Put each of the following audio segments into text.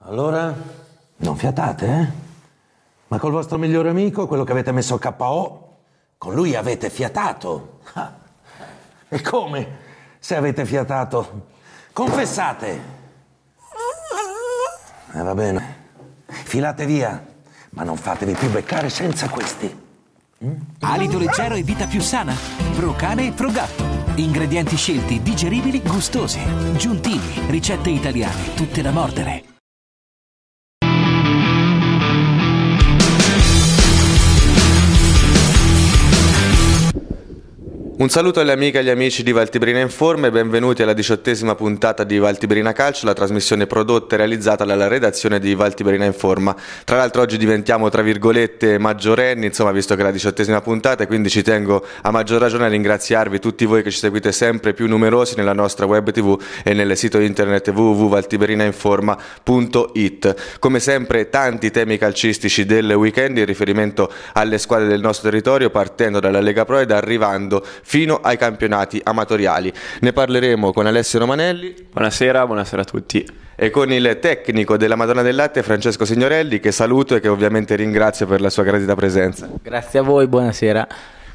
Allora? Non fiatate, eh? Ma col vostro migliore amico, quello che avete messo a KO, con lui avete fiatato. E come se avete fiatato? Confessate! E eh, va bene. Filate via, ma non fatevi più beccare senza questi. Mm? Alito leggero e vita più sana. Pro cane e pro gatto. Ingredienti scelti, digeribili, gustosi. Giuntini, ricette italiane, tutte da mordere. Un saluto alle amiche e agli amici di Valtibrina Informe e benvenuti alla diciottesima puntata di Valtibrina Calcio, la trasmissione prodotta e realizzata dalla redazione di Valtibrina Informa. Tra l'altro oggi diventiamo, tra virgolette, maggiorenni, insomma, visto che è la diciottesima puntata e quindi ci tengo a maggior ragione a ringraziarvi tutti voi che ci seguite sempre più numerosi nella nostra web tv e nel sito internet www.valtibrinainforma.it. Come sempre tanti temi calcistici del weekend in riferimento alle squadre del nostro territorio, partendo dalla Lega Pro ed arrivando fino ai campionati amatoriali. Ne parleremo con Alessio Romanelli. Buonasera, buonasera a tutti e con il tecnico della Madonna del Latte Francesco Signorelli che saluto e che ovviamente ringrazio per la sua gradita presenza. Grazie a voi, buonasera.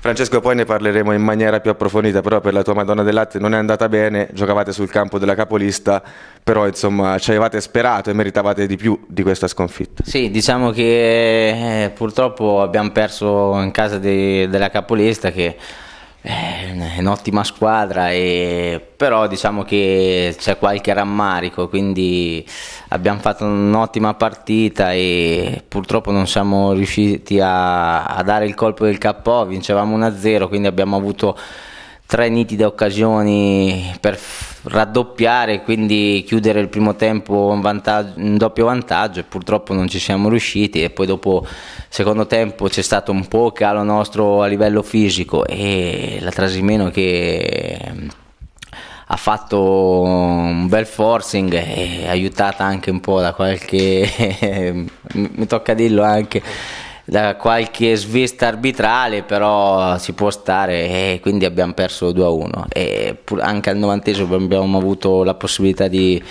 Francesco poi ne parleremo in maniera più approfondita, però per la tua Madonna del Latte non è andata bene, giocavate sul campo della capolista, però insomma ci avevate sperato e meritavate di più di questa sconfitta. Sì, diciamo che eh, purtroppo abbiamo perso in casa di, della capolista che eh, è un'ottima squadra, e... però diciamo che c'è qualche rammarico, quindi abbiamo fatto un'ottima partita e purtroppo non siamo riusciti a, a dare il colpo del KO, vincevamo 1-0, quindi abbiamo avuto tre nitide occasioni per raddoppiare, quindi chiudere il primo tempo in, in, doppio vantaggio e purtroppo non ci siamo riusciti e poi dopo secondo tempo c'è stato un po' calo nostro a livello fisico e la Trasimeno che ha fatto un bel forcing e aiutata anche un po' da qualche mi tocca dirlo anche da qualche svista arbitrale, però si può stare e eh, quindi abbiamo perso 2-1. E anche al novantesimo abbiamo avuto la possibilità di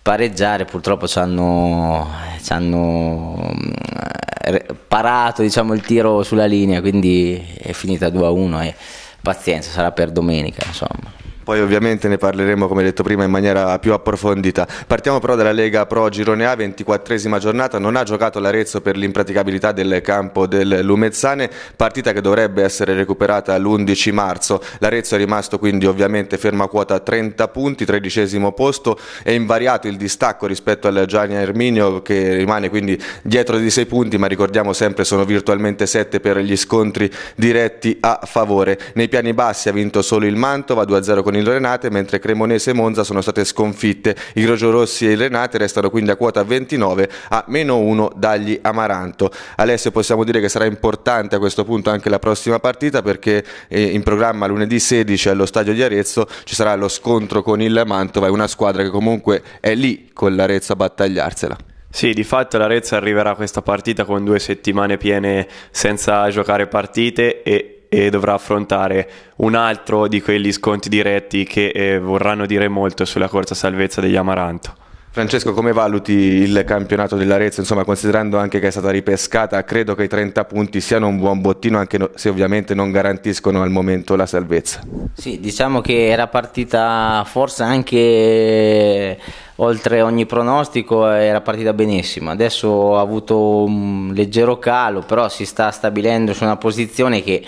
pareggiare, purtroppo ci hanno, ci hanno mm, parato diciamo, il tiro sulla linea, quindi è finita 2-1 e pazienza, sarà per domenica insomma poi ovviamente ne parleremo come detto prima in maniera più approfondita. Partiamo però dalla Lega Pro Girone A, 24esima giornata, non ha giocato l'Arezzo per l'impraticabilità del campo del Lumezzane, partita che dovrebbe essere recuperata l'11 marzo. L'Arezzo è rimasto quindi ovviamente ferma a quota 30 punti, tredicesimo posto, è invariato il distacco rispetto al Gianni Erminio che rimane quindi dietro di 6 punti, ma ricordiamo sempre sono virtualmente 7 per gli scontri diretti a favore. Nei piani bassi ha vinto solo il Mantova 2-0 con il il Renate, mentre Cremonese e Monza sono state sconfitte. I Rossi e il Renate restano quindi a quota 29 a meno 1 dagli Amaranto. Alessio possiamo dire che sarà importante a questo punto anche la prossima partita perché eh, in programma lunedì 16 allo stadio di Arezzo ci sarà lo scontro con il Mantova, è una squadra che comunque è lì con l'Arezzo a battagliarsela. Sì, di fatto l'Arezzo arriverà a questa partita con due settimane piene senza giocare partite e e dovrà affrontare un altro di quegli sconti diretti che eh, vorranno dire molto sulla corsa salvezza degli Amaranto. Francesco, come valuti il campionato dell'Arezzo? Insomma, considerando anche che è stata ripescata, credo che i 30 punti siano un buon bottino, anche se ovviamente non garantiscono al momento la salvezza. Sì, diciamo che era partita forse anche oltre ogni pronostico, era partita benissimo. Adesso ha avuto un leggero calo, però si sta stabilendo su una posizione che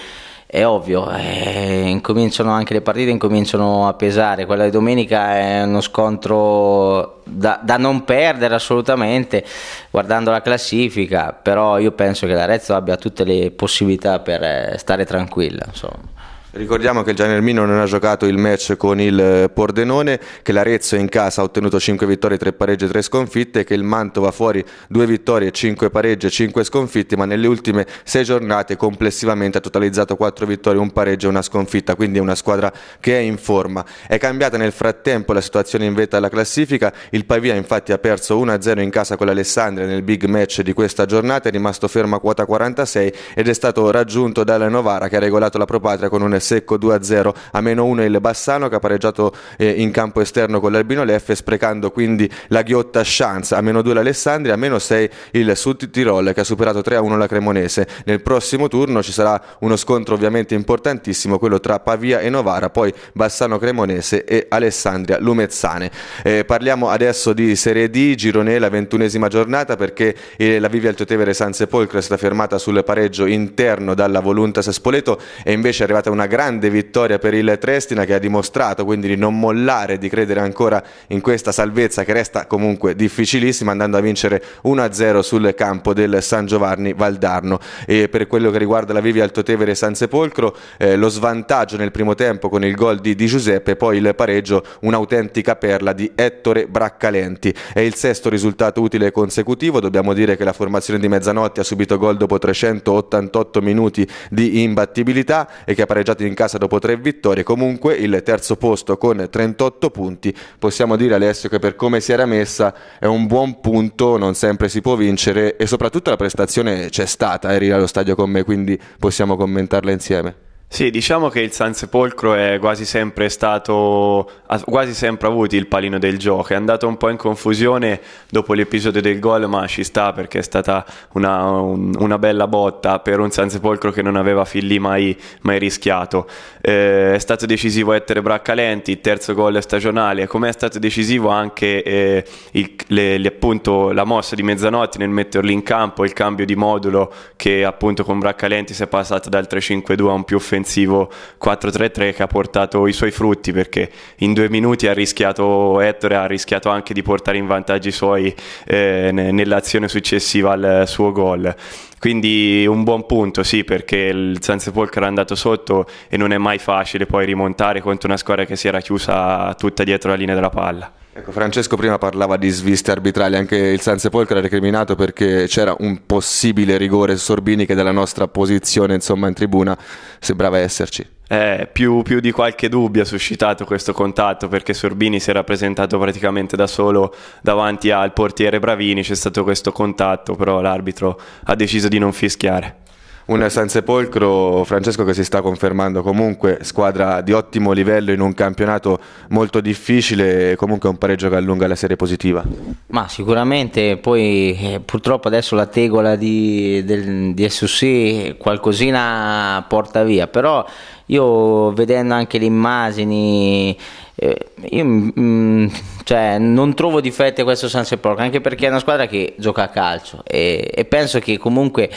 è ovvio, eh, incominciano anche le partite, incominciano a pesare. Quella di domenica è uno scontro da, da, non perdere assolutamente, guardando la classifica, però io penso che l'Arezzo abbia tutte le possibilità per eh, stare tranquilla. Insomma. Ricordiamo che Gianni Gianermino non ha giocato il match con il eh, Pordenone, che l'Arezzo in casa ha ottenuto 5 vittorie, 3 pareggi e 3 sconfitte, che il Mantova fuori 2 vittorie, 5 pareggi e 5 sconfitte, ma nelle ultime 6 giornate complessivamente ha totalizzato 4 vittorie, 1 pareggio e 1 sconfitta, quindi è una squadra che è in forma. È cambiata nel frattempo la situazione in vetta alla classifica, il Pavia infatti ha perso 1-0 in casa con l'Alessandria nel big match di questa giornata, è rimasto fermo a quota 46 ed è stato raggiunto dalla Novara che ha regolato la propria patria con un secco 2-0 a meno 1 il Bassano che ha pareggiato eh, in campo esterno con l'Albino Leffe sprecando quindi la ghiotta chance a meno 2 l'Alessandria a meno 6 il Sud Tirol che ha superato 3-1 la Cremonese nel prossimo turno ci sarà uno scontro ovviamente importantissimo quello tra Pavia e Novara poi Bassano Cremonese e Alessandria Lumezzane eh, parliamo adesso di Serie D Girone la ventunesima giornata perché eh, la Vivi Altoatevere San Sepolcro è stata fermata sul pareggio interno dalla Voluntas Spoleto e invece è arrivata una grande vittoria per il Trestina che ha dimostrato quindi di non mollare, di credere ancora in questa salvezza che resta comunque difficilissima andando a vincere 1-0 sul campo del San Giovanni Valdarno. E per quello che riguarda la Vivi Altotevere San Sepolcro eh, lo svantaggio nel primo tempo con il gol di, di Giuseppe, poi il pareggio un'autentica perla di Ettore Braccalenti. È il sesto risultato utile consecutivo, dobbiamo dire che la formazione di mezzanotte ha subito gol dopo 388 minuti di imbattibilità e che ha pareggiato in portati in casa dopo tre vittorie, comunque il terzo posto con 38 punti, possiamo dire Alessio che per come si era messa è un buon punto, non sempre si può vincere e soprattutto la prestazione c'è stata, eri eh, allo stadio con me quindi possiamo commentarla insieme. Sì, diciamo che il San Sepolcro è quasi sempre stato, ha quasi sempre avuto il palino del gioco, è andato un po' in confusione dopo l'episodio del gol, ma ci sta perché è stata una, un, una bella botta per un San Sepolcro che non aveva fin lì mai, mai rischiato. Eh, è stato decisivo Ettore Braccalenti, il terzo gol stagionale, come è stato decisivo anche eh, il, le, le, appunto, la mossa di mezzanotte nel metterli in campo, il cambio di modulo che appunto con Braccalenti si è passato dal 3-5-2 a un più offensivo difensivo 4-3-3 che ha portato i suoi frutti perché in due minuti ha rischiato Ettore, ha rischiato anche di portare in vantaggi i suoi eh, nell'azione successiva al suo gol. Quindi un buon punto, sì, perché il Sansepolcro Sepolcro era andato sotto e non è mai facile poi rimontare contro una squadra che si era chiusa tutta dietro la linea della palla. Ecco, Francesco prima parlava di sviste arbitrali, anche il San Sepolcro era recriminato perché c'era un possibile rigore Sorbini che dalla nostra posizione insomma, in tribuna sembrava esserci. Eh, più, più, di qualche dubbio ha suscitato questo contatto perché Sorbini si era presentato praticamente da solo davanti al portiere Bravini, c'è stato questo contatto, però l'arbitro ha deciso di non fischiare un San Sepolcro, Francesco, che si sta confermando comunque squadra di ottimo livello in un campionato molto difficile, comunque un pareggio che allunga la serie positiva. Ma sicuramente, poi eh, purtroppo adesso la tegola di, del, di SUC qualcosina porta via, però io vedendo anche le immagini, eh, io... Mh, mm, cioè, non trovo difetti a questo San Sepolcro, anche perché è una squadra che gioca a calcio e, e, penso che comunque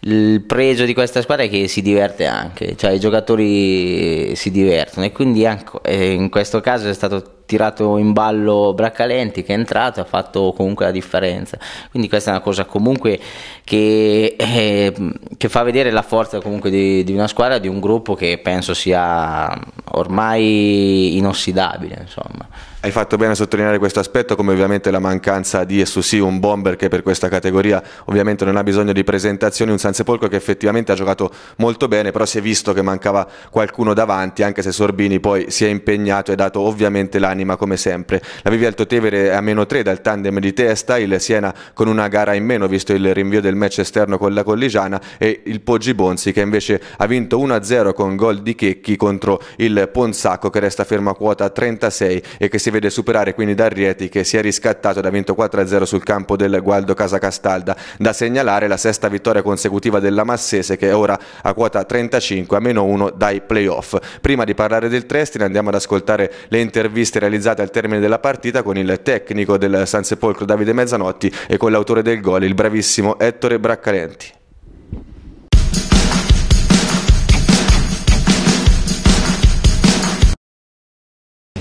il pregio di questa squadra è che si diverte anche, cioè i giocatori si divertono e quindi anche, in questo caso è stato tirato in ballo Braccalenti che è entrato e ha fatto comunque la differenza. Quindi questa è una cosa comunque che, eh, che fa vedere la forza comunque di, di, una squadra, di un gruppo che penso sia ormai inossidabile, insomma. Hai fatto bene a sottolineare questo aspetto, come ovviamente la mancanza di SUC, un bomber che per questa categoria ovviamente non ha bisogno di presentazioni, un Sansepolco che effettivamente ha giocato molto bene, però si è visto che mancava qualcuno davanti, anche se Sorbini poi si è impegnato e ha dato ovviamente l'anima come sempre. La Vivial Totevere è a meno 3 dal tandem di testa, il Siena con una gara in meno visto il rinvio del match esterno con la Colligiana e il Poggi Bonzi che invece ha vinto 1-0 con gol di Checchi contro il Ponzacco che resta fermo a quota 36 e che si vede superare quindi Darrieti che si è riscattato ed ha vinto 4-0 sul campo del Gualdo Casacastalda. Da segnalare la sesta vittoria consecutiva della Massese che è ora a quota 35 a meno 1 dai playoff. Prima di parlare del Trestina andiamo ad ascoltare le interviste realizzate al termine della partita con il tecnico del San Sepolcro Davide Mezzanotti e con l'autore del gol, il bravissimo Ettore Braccalenti.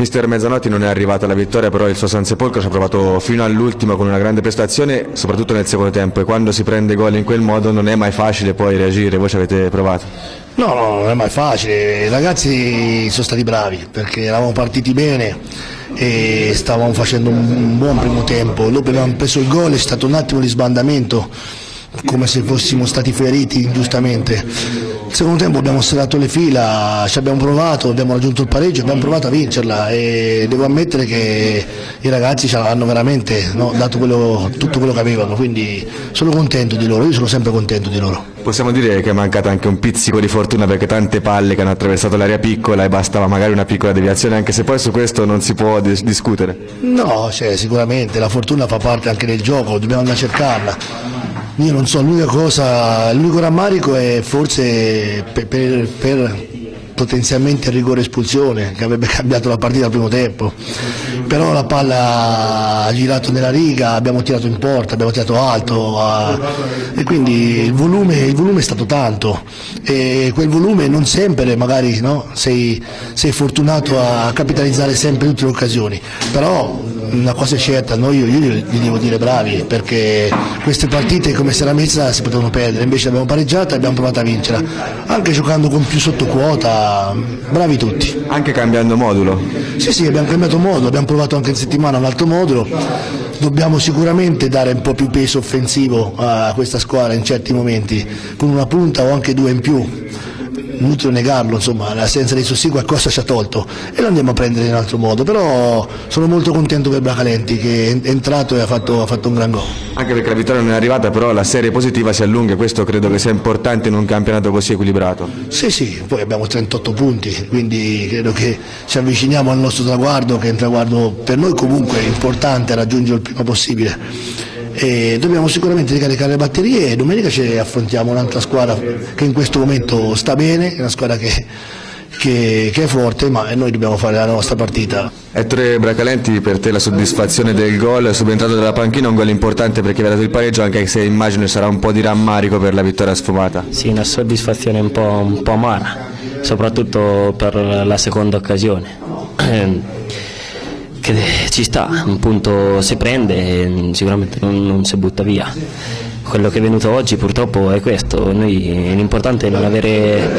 Mister Mezzanotti non è arrivata la vittoria, però il suo San Sepolcro ci ha provato fino all'ultimo con una grande prestazione, soprattutto nel secondo tempo e quando si prende gol in quel modo non è mai facile poi reagire, voi ci avete provato? No, no, non è mai facile, i ragazzi sono stati bravi perché eravamo partiti bene e stavamo facendo un buon primo tempo, dopo abbiamo preso il gol, è stato un attimo di sbandamento come se fossimo stati feriti ingiustamente Secondo tempo abbiamo serrato le fila, ci abbiamo provato, abbiamo raggiunto il pareggio, abbiamo mm. provato a vincerla e devo ammettere che i ragazzi ci hanno veramente no, dato quello, tutto quello che avevano, quindi sono contento di loro, io sono sempre contento di loro. Possiamo dire che è mancata anche un pizzico di fortuna perché tante palle che hanno attraversato l'area piccola e bastava magari una piccola deviazione, anche se poi su questo non si può dis discutere. No, cioè, sicuramente la fortuna fa parte anche del gioco, dobbiamo andare a cercarla io non so, l'unica cosa, l'unico rammarico è forse per, per, per potenzialmente il rigore espulsione che avrebbe cambiato la partita al primo tempo però la palla ha girato nella riga abbiamo tirato in porta abbiamo tirato alto a... e quindi il volume, il volume, è stato tanto e quel volume non sempre magari no, sei, sei, fortunato a capitalizzare sempre tutte le occasioni però una cosa è certa noi io, io gli devo dire bravi perché queste partite come si era messa si potevano perdere invece l'abbiamo pareggiata e abbiamo provato a vincere anche giocando con più sottoquota bravi tutti. Anche cambiando modulo? Sì, sì, abbiamo cambiato modulo, abbiamo provato anche in settimana un altro modulo. Dobbiamo sicuramente dare un po' più peso offensivo a questa squadra in certi momenti, con una punta o anche due in più inutile negarlo, insomma, l'assenza dei Sussi qualcosa ci ha tolto e lo andiamo a prendere in altro modo, però sono molto contento per Bracalenti che è entrato e ha fatto, ha fatto un gran gol. Anche perché la vittoria non è arrivata, però la serie positiva si allunga, e questo credo che sia importante in un campionato così equilibrato. Sì, sì, poi abbiamo 38 punti, quindi credo che ci avviciniamo al nostro traguardo, che è un traguardo per noi comunque importante raggiungere il prima possibile e dobbiamo sicuramente ricaricare le batterie e domenica ci affrontiamo un'altra squadra che in questo momento sta bene, è una squadra che, che, che è forte ma noi dobbiamo fare la nostra partita. Ettore Bracalenti, per te la soddisfazione del gol, subentrato dalla panchina, un gol importante perché vi ha dato il pareggio, anche se immagino sarà un po' di rammarico per la vittoria sfumata. Sì, una soddisfazione un po', un po amara, soprattutto per la seconda occasione. che ci sta, un punto si prende e sicuramente non, non si butta via. Quello che è venuto oggi purtroppo è questo, l'importante è non avere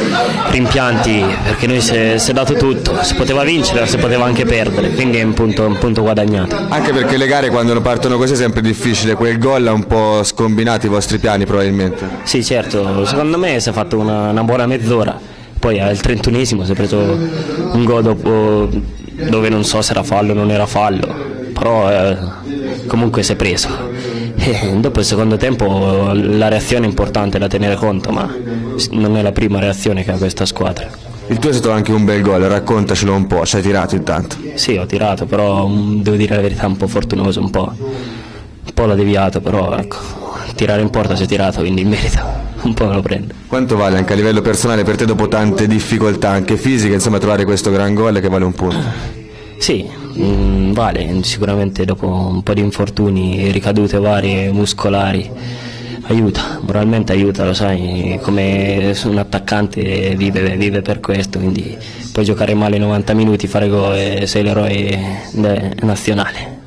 rimpianti perché noi si è, si è dato tutto, si poteva vincere, si poteva anche perdere, quindi è un punto, un punto guadagnato. Anche perché le gare quando partono così è sempre difficile, quel gol ha un po' scombinato i vostri piani probabilmente. Sì certo, secondo me si è fatto una, una buona mezz'ora, poi al trentunesimo si è preso un gol dopo dove non so se era fallo o non era fallo però eh, comunque si è preso e dopo il secondo tempo la reazione è importante da tenere conto ma non è la prima reazione che ha questa squadra il tuo è stato anche un bel gol, raccontacelo un po', ci hai tirato intanto? Sì, ho tirato, però mm, devo dire la verità un po' fortunoso, un po', un po l'ho deviato, però ecco, tirare in porta si è tirato, quindi in merito un po' me lo prende. Quanto vale anche a livello personale per te dopo tante difficoltà anche fisiche, insomma trovare questo gran gol che vale un punto? Sì, mh, mm, vale, sicuramente dopo un po' di infortuni, ricadute varie, muscolari, aiuta, moralmente aiuta, lo sai, come un attaccante vive, vive per questo, quindi puoi giocare male 90 minuti, fare gol e sei l'eroe nazionale.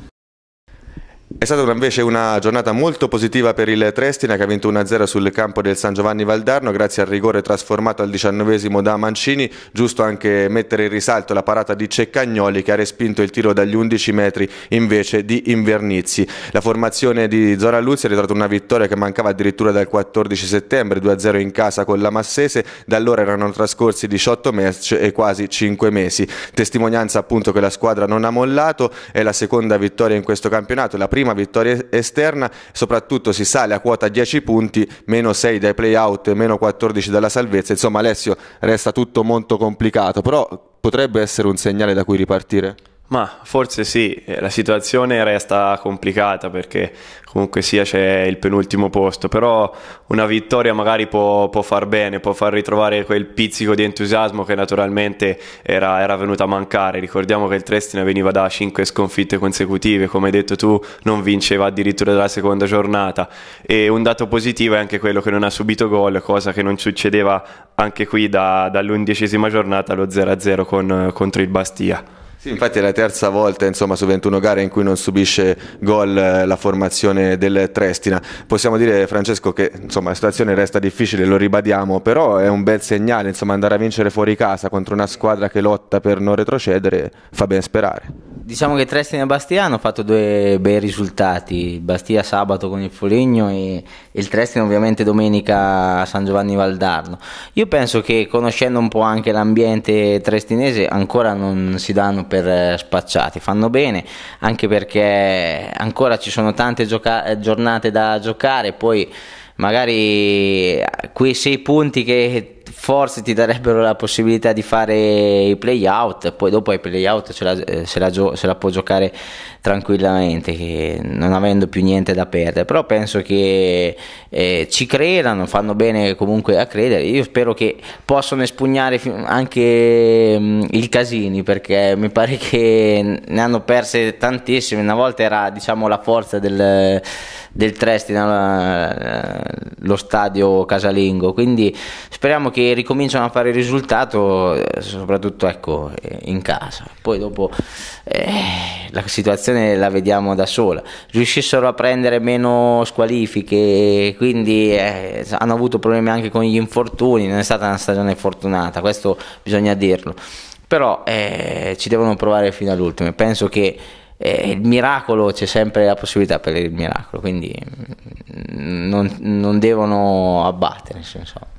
È stata invece una giornata molto positiva per il Trestina che ha vinto 1-0 sul campo del San Giovanni Valdarno grazie al rigore trasformato al diciannovesimo da Mancini, giusto anche mettere in risalto la parata di Ceccagnoli che ha respinto il tiro dagli 11 metri invece di Invernizzi. La formazione di Zora Luzzi ha ritrovato una vittoria che mancava addirittura dal 14 settembre, 2-0 in casa con la Massese, da allora erano trascorsi 18 match e quasi 5 mesi. Testimonianza appunto che la squadra non ha mollato, è la seconda vittoria in questo campionato, la prima prima vittoria esterna, soprattutto si sale a quota 10 punti, meno 6 dai playout, meno 14 dalla salvezza, insomma Alessio resta tutto molto complicato, però potrebbe essere un segnale da cui ripartire? Ma forse sì, eh, la situazione resta complicata perché comunque sia c'è il penultimo posto, però una vittoria magari può, può far bene, può far ritrovare quel pizzico di entusiasmo che naturalmente era, era venuto a mancare. Ricordiamo che il Trestina veniva da 5 sconfitte consecutive, come hai detto tu non vinceva addirittura dalla seconda giornata e un dato positivo è anche quello che non ha subito gol, cosa che non succedeva anche qui da, dall'undicesima giornata allo 0-0 con, contro il Bastia. Sì, infatti è la terza volta insomma, su 21 gare in cui non subisce gol eh, la formazione del Trestina. Possiamo dire Francesco che insomma, la situazione resta difficile, lo ribadiamo, però è un bel segnale insomma, andare a vincere fuori casa contro una squadra che lotta per non retrocedere fa ben sperare diciamo che Trestin e Bastia hanno fatto due bei risultati, Bastia sabato con il Foligno e, il Trestin ovviamente domenica a San Giovanni Valdarno. Io penso che conoscendo un po' anche l'ambiente trestinese ancora non si danno per eh, spacciati, fanno bene anche perché ancora ci sono tante gioca- giornate da giocare, poi magari eh, quei sei punti che forse ti darebbero la possibilità di fare i playout, poi dopo ai playout eh, se la, se, la se la, può giocare tranquillamente, non avendo più niente da perdere, però penso che eh, ci credano, fanno bene comunque a credere, io spero che possano espugnare anche mh, mm, il Casini perché mi pare che ne hanno perse tantissime, una volta era diciamo la forza del, del Trestina eh, lo stadio casalingo, quindi speriamo che che ricominciano a fare risultato eh, soprattutto ecco, eh, in casa poi dopo eh, la situazione la vediamo da sola riuscissero a prendere meno squalifiche quindi eh, hanno avuto problemi anche con gli infortuni non è stata una stagione fortunata questo bisogna dirlo però eh, ci devono provare fino all'ultimo penso che e eh, il miracolo c'è sempre la possibilità per il miracolo, quindi mm, non, non devono abbattere.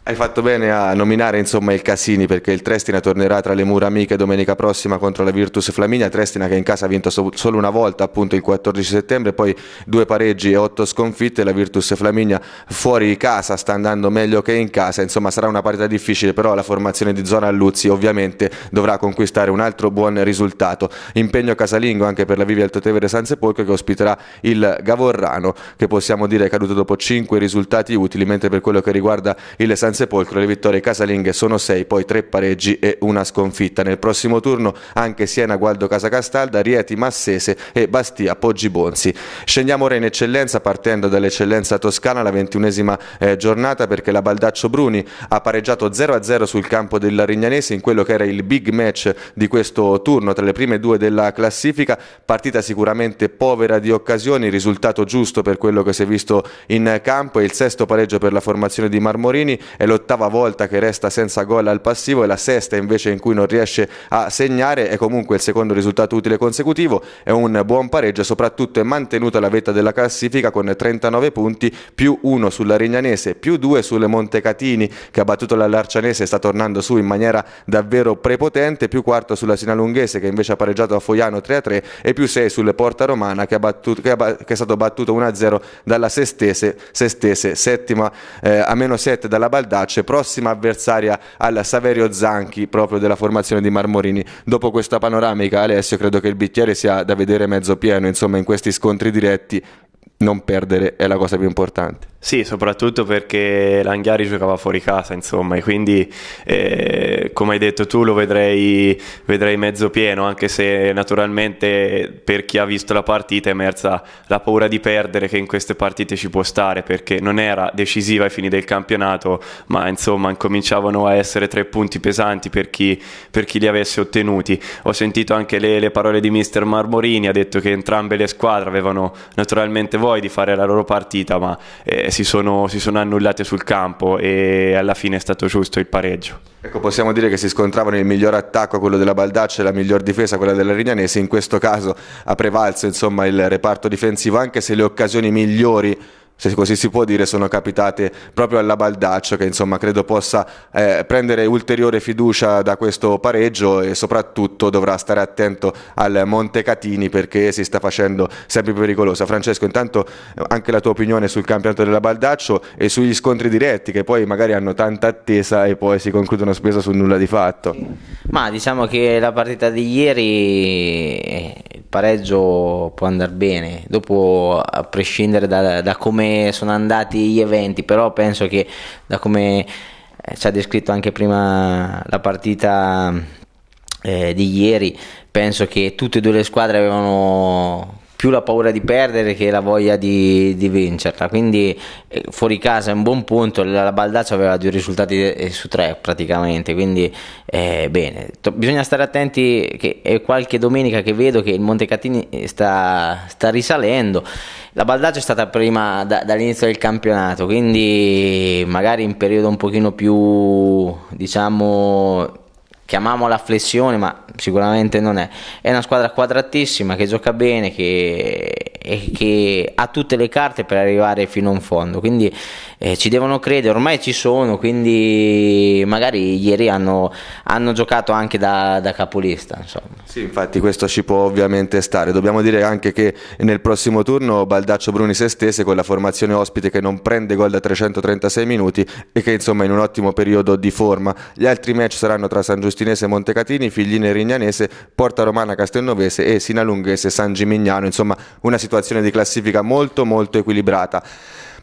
Hai fatto bene a nominare insomma il Casini perché il Trestina tornerà tra le mura amiche domenica prossima contro la Virtus Flaminia. Trestina che in casa ha vinto so- solo una volta, appunto il 14 settembre, poi due pareggi e otto sconfitte. La Virtus Flaminia fuori casa sta andando meglio che in casa. Insomma, sarà una partita difficile, però la formazione di zona Luzzi ovviamente dovrà conquistare un altro buon risultato. Impegno casalingo anche per la Vivi al Totevere San Sepolcro che ospiterà il Gavorrano che possiamo dire è caduto dopo 5 risultati utili mentre per quello che riguarda il San Sepolcro le vittorie casalinghe sono 6 poi 3 pareggi e una sconfitta. Nel prossimo turno anche Siena, Gualdo Casacastalda, Rieti, Massese e Bastia, Poggi Bonzi. Scendiamo ora in eccellenza partendo dall'eccellenza toscana la ventunesima eh, giornata perché la Baldaccio Bruni ha pareggiato 0-0 sul campo della Rignanese in quello che era il big match di questo turno tra le prime due della classifica. Part partita sicuramente povera di occasioni, risultato giusto per quello che si è visto in campo, è il sesto pareggio per la formazione di Marmorini, è l'ottava volta che resta senza gol al passivo e la sesta invece in cui non riesce a segnare, è comunque il secondo risultato utile consecutivo, è un buon pareggio, soprattutto è mantenuta la vetta della classifica con 39 punti più 1 sulla Rignanese, più 2 sulle Montecatini che ha battuto la Larcianese e sta tornando su in maniera davvero prepotente, più 4 sulla Sinalunghese che invece ha pareggiato a Foiano 3-3 e più 6 sulle Porta Romana che, battuto, che, che è stato battuto 1-0 dalla Sestese, Sestese settima eh, a meno 7 dalla Baldacce, prossima avversaria al Saverio Zanchi proprio della formazione di Marmorini. Dopo questa panoramica Alessio credo che il bicchiere sia da vedere mezzo pieno insomma in questi scontri diretti non perdere è la cosa più importante. Sì, soprattutto perché Langhiari giocava fuori casa, insomma, e quindi eh, come hai detto tu lo vedrei, vedrei, mezzo pieno, anche se naturalmente per chi ha visto la partita è emersa la paura di perdere che in queste partite ci può stare, perché non era decisiva ai fini del campionato, ma insomma incominciavano a essere tre punti pesanti per chi, per chi li avesse ottenuti. Ho sentito anche le, le parole di mister Marmorini, ha detto che entrambe le squadre avevano naturalmente voglia voi di fare la loro partita, ma eh, si, sono, si, sono, annullate sul campo e alla fine è stato giusto il pareggio. Ecco, possiamo dire che si scontravano il miglior attacco, quello della Baldaccia, e la miglior difesa, quella della Rignanese. In questo caso ha prevalso insomma, il reparto difensivo, anche se le occasioni migliori se così si può dire, sono capitate proprio alla Baldaccio che insomma credo possa eh, prendere ulteriore fiducia da questo pareggio e soprattutto dovrà stare attento al Montecatini perché si sta facendo sempre più pericolosa. Francesco intanto eh, anche la tua opinione sul campionato della Baldaccio e sugli scontri diretti che poi magari hanno tanta attesa e poi si concludono spesa su nulla di fatto. Ma diciamo che la partita di ieri eh, pareggio può andare bene, dopo a prescindere da, da come sono andati gli eventi, però penso che da come eh, ci ha descritto anche prima la partita eh, di ieri, penso che tutte e due le squadre avevano più la paura di perdere che la voglia di, di vincerla. Quindi eh, fuori casa è un buon punto, la, la Baldaccio aveva due risultati eh, su tre praticamente, quindi eh, bene. To- bisogna stare attenti che è qualche domenica che vedo che il Montecatini eh, sta, sta risalendo. La Baldaccia è stata prima da, dall'inizio del campionato, quindi magari in periodo un pochino più, diciamo chiamiamola flessione, ma sicuramente non è. È una squadra quadratissima che gioca bene, che, che ha tutte le carte per arrivare fino in fondo. Quindi eh, ci devono credere, ormai ci sono, quindi magari ieri hanno, hanno giocato anche da, da capolista. Insomma. Sì, infatti questo ci può ovviamente stare. Dobbiamo dire anche che nel prossimo turno Baldaccio Bruni se stesse con la formazione ospite che non prende gol da 336 minuti e che insomma è in un ottimo periodo di forma. Gli altri match saranno tra San Giustinese e Montecatini, Figline e Rignanese, Porta Romana Castelnovese e Sinalunghese San Gimignano, insomma una situazione di classifica molto molto equilibrata.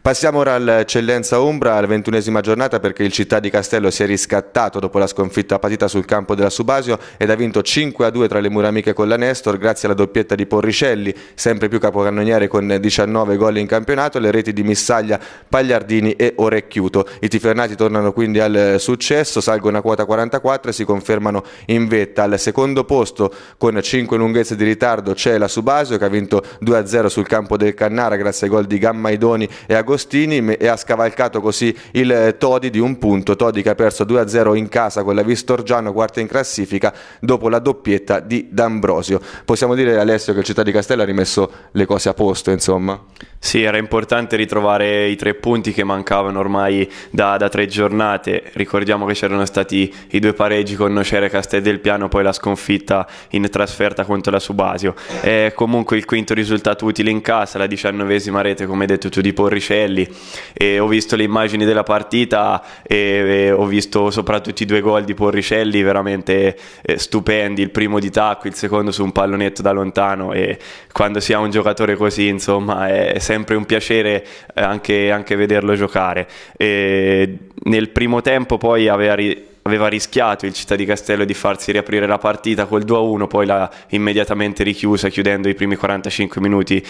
Passiamo ora all'eccellenza Umbra, alla ventunesima giornata perché il Città di Castello si è riscattato dopo la sconfitta patita sul campo della Subasio ed ha vinto 5 a 2 tra le mura amiche con la Nestor grazie alla doppietta di Porricelli, sempre più capocannoniere con 19 gol in campionato, le reti di Missaglia, Pagliardini e Orecchiuto. I tifernati tornano quindi al successo, salgono a quota 44 e si confermano in vetta. Al secondo posto con 5 lunghezze di ritardo c'è la Subasio che ha vinto 2 a 0 sul campo del Cannara grazie ai gol di Gammaidoni e Agostino. Agostini e ha scavalcato così il eh, Todi di un punto, Todi che ha perso 2-0 in casa con la Vistorgiano, quarta in classifica dopo la doppietta di D'Ambrosio. Possiamo dire Alessio che il Città di Castello ha rimesso le cose a posto insomma? Sì, era importante ritrovare i tre punti che mancavano ormai da, da tre giornate. Ricordiamo che c'erano stati i due pareggi con Nocere Castel del Piano, poi la sconfitta in trasferta contro la Subasio. È comunque il quinto risultato utile in casa, la diciannovesima rete, come hai detto tu, di Porricelli. E ho visto le immagini della partita e, e ho visto soprattutto i due gol di Porricelli, veramente eh, stupendi. Il primo di tacco, il secondo su un pallonetto da lontano. E quando si ha un giocatore così, insomma, è sempre sempre un piacere eh, anche, anche vederlo giocare. E nel primo tempo poi aveva ri- aveva rischiato il Città di Castello di farsi riaprire la partita col 2-1, poi l'ha immediatamente richiusa chiudendo i primi 45 minuti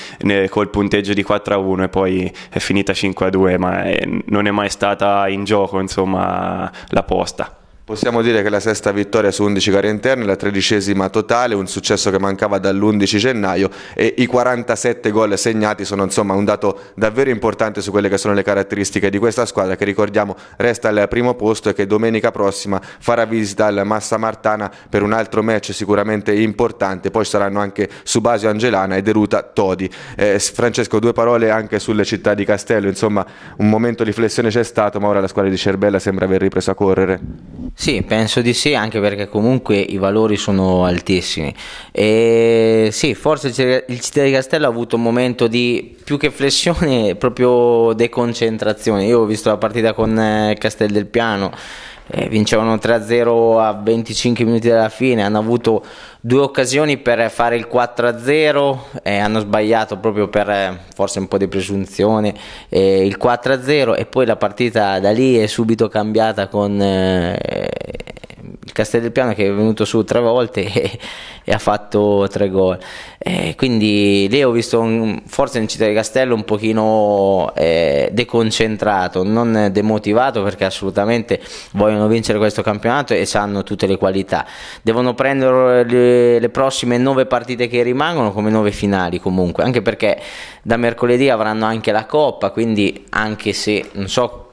col punteggio di 4-1 e poi è finita 5-2, ma non è mai stata in gioco insomma, la posta. Possiamo dire che la sesta vittoria su 11 gare interne, la tredicesima totale, un successo che mancava dall'11 gennaio e i 47 gol segnati sono insomma un dato davvero importante su quelle che sono le caratteristiche di questa squadra che ricordiamo resta al primo posto e che domenica prossima farà visita al Massa Martana per un altro match sicuramente importante, poi ci saranno anche Subasio Angelana e Deruta Todi. Eh, Francesco due parole anche sulle città di Castello, insomma un momento di flessione c'è stato ma ora la squadra di Cerbella sembra aver ripreso a correre. Sì, penso di sì, anche perché comunque i valori sono altissimi. E sì, forse il Città di Castello ha avuto un momento di più che flessione, proprio deconcentrazione. Io ho visto la partita con eh, Castel del Piano eh, vincevano 3-0 a 25 minuti dalla fine, hanno avuto due occasioni per fare il 4-0 eh, hanno sbagliato proprio per eh, forse un po' di presunzione eh, il 4-0 e poi la partita da lì è subito cambiata con eh, il Castel del Piano che è venuto su tre volte e, e ha fatto tre gol. Eh, quindi lì ho visto un, forse in Città di Castello un pochino eh, deconcentrato, non demotivato perché assolutamente vogliono vincere questo campionato e hanno tutte le qualità. Devono prendere le, le prossime nove partite che rimangono come nove finali comunque, anche perché da mercoledì avranno anche la Coppa, quindi anche se non so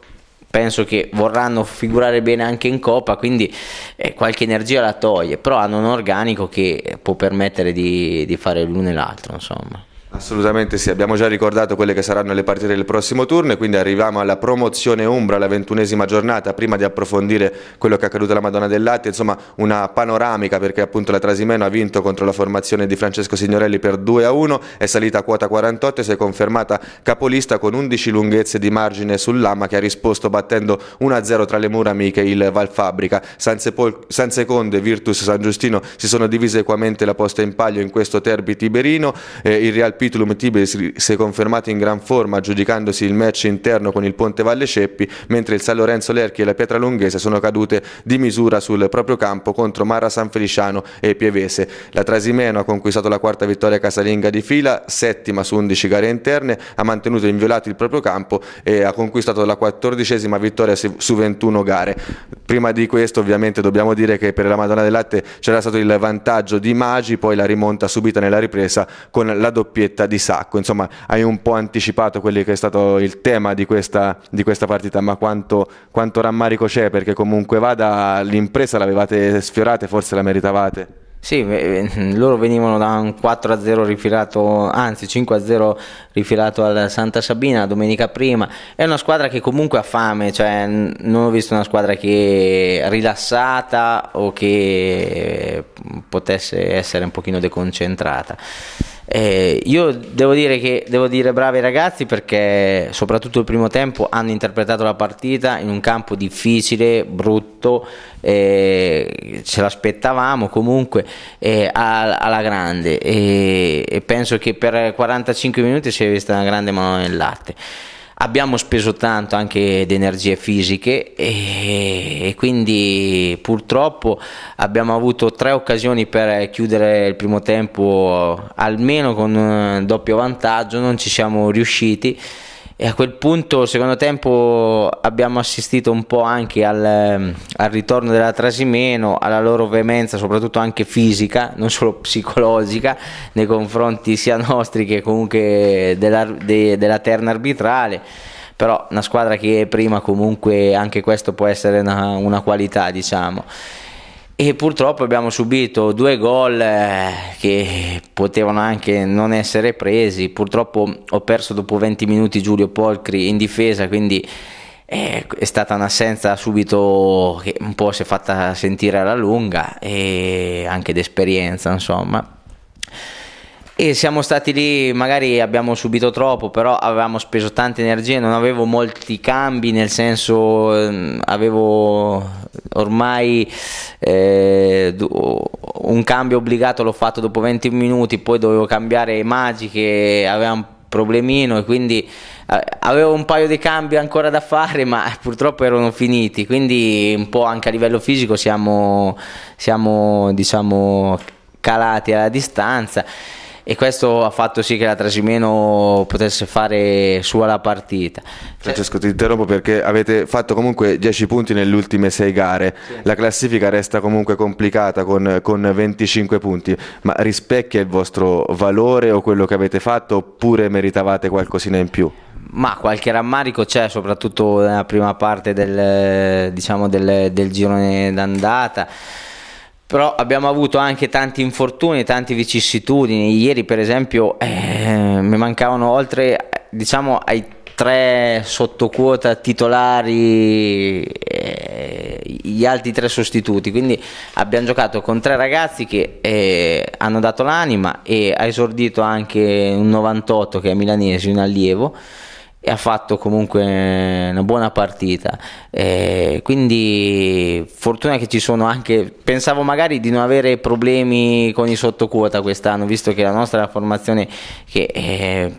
penso che vorranno figurare bene anche in Coppa, quindi eh, qualche energia la toglie, però hanno un organico che può permettere di, di fare l'uno e l'altro, insomma. Assolutamente sì, abbiamo già ricordato quelle che saranno le partite del prossimo turno e quindi arriviamo alla promozione Umbra, la ventunesima giornata, prima di approfondire quello che è accaduto alla Madonna del Latte, insomma una panoramica perché appunto la Trasimeno ha vinto contro la formazione di Francesco Signorelli per 2 a 1, è salita a quota 48 e si è confermata capolista con 11 lunghezze di margine sull'Ama che ha risposto battendo 1-0 a tra le mura amiche il Valfabbrica. San, Sepol- San Secondo e Virtus San Giustino si sono divise equamente la posta in palio in questo derby tiberino, eh, il Real Pitulum Tibes si è confermato in gran forma aggiudicandosi il match interno con il Ponte Valle Ceppi, mentre il San Lorenzo Lerchi e la Pietra Lunghese sono cadute di misura sul proprio campo contro Marra San Feliciano e Pievese. La Trasimeno ha conquistato la quarta vittoria casalinga di fila, settima su 11 gare interne, ha mantenuto inviolato il proprio campo e ha conquistato la quattordicesima vittoria su 21 gare. Prima di questo ovviamente dobbiamo dire che per la Madonna del Latte c'era stato il vantaggio di Magi, poi la rimonta subita nella ripresa con la doppietta doppietta di Sacco. Insomma, hai un po' anticipato quello che è stato il tema di questa, di questa partita, ma quanto, quanto rammarico c'è perché comunque vada l'impresa l'avevate sfiorata e forse la meritavate. Sì, loro venivano da un 4-0 rifilato, anzi 5-0 rifilato al Santa Sabina domenica prima. È una squadra che comunque ha fame, cioè non ho visto una squadra che rilassata o che potesse essere un pochino deconcentrata. Eh, io devo dire che devo dire bravi ragazzi perché soprattutto il primo tempo hanno interpretato la partita in un campo difficile, brutto, eh, ce l'aspettavamo comunque eh, alla grande e, penso che per 45 minuti si è vista una grande mano nel latte abbiamo speso tanto anche di energie fisiche e, e, quindi purtroppo abbiamo avuto tre occasioni per chiudere il primo tempo eh, almeno con un eh, doppio vantaggio, non ci siamo riusciti. E a quel punto, secondo tempo, abbiamo assistito un po' anche al, ehm, al, ritorno della Trasimeno, alla loro veemenza, soprattutto anche fisica, non solo psicologica, nei confronti sia nostri che comunque della, de, della terna arbitrale. Però una squadra che prima comunque anche questo può essere una, una qualità, diciamo e purtroppo abbiamo subito due gol eh, che potevano anche non essere presi. Purtroppo ho perso dopo 20 minuti Giulio Polcri in difesa, quindi eh, è stata un'assenza subito che un po' si è fatta sentire alla lunga e anche d'esperienza, insomma. E siamo stati lì, magari abbiamo subito troppo, però avevamo speso tante energie, non avevo molti cambi, nel senso ehm, avevo ormai eh, un cambio obbligato l'ho fatto dopo 20 minuti, poi dovevo cambiare magiche, aveva un problemino e quindi eh, avevo un paio di cambi ancora da fare ma purtroppo erano finiti quindi un po' anche a livello fisico siamo, siamo diciamo calati alla distanza e questo ha fatto sì che la Trasimeno potesse fare sua la partita. Francesco ti interrompo perché avete fatto comunque 10 punti nelle ultime 6 gare, sì. la classifica resta comunque complicata con, con 25 punti, ma rispecchia il vostro valore o quello che avete fatto oppure meritavate qualcosina in più? Ma qualche rammarico c'è, soprattutto nella prima parte del, diciamo del, del girone d'andata però abbiamo avuto anche tanti infortuni, tante vicissitudini. Ieri, per esempio, eh, mi mancavano oltre diciamo, ai tre sottoquota titolari, eh, gli altri tre sostituti. Quindi abbiamo giocato con tre ragazzi che eh, hanno dato l'anima e ha esordito anche un 98 che è milanese, un allievo e ha fatto comunque una buona partita. Eh, quindi fortuna che ci sono anche, pensavo magari di non avere problemi con i sottoquota quest'anno, visto che la nostra formazione che... Eh,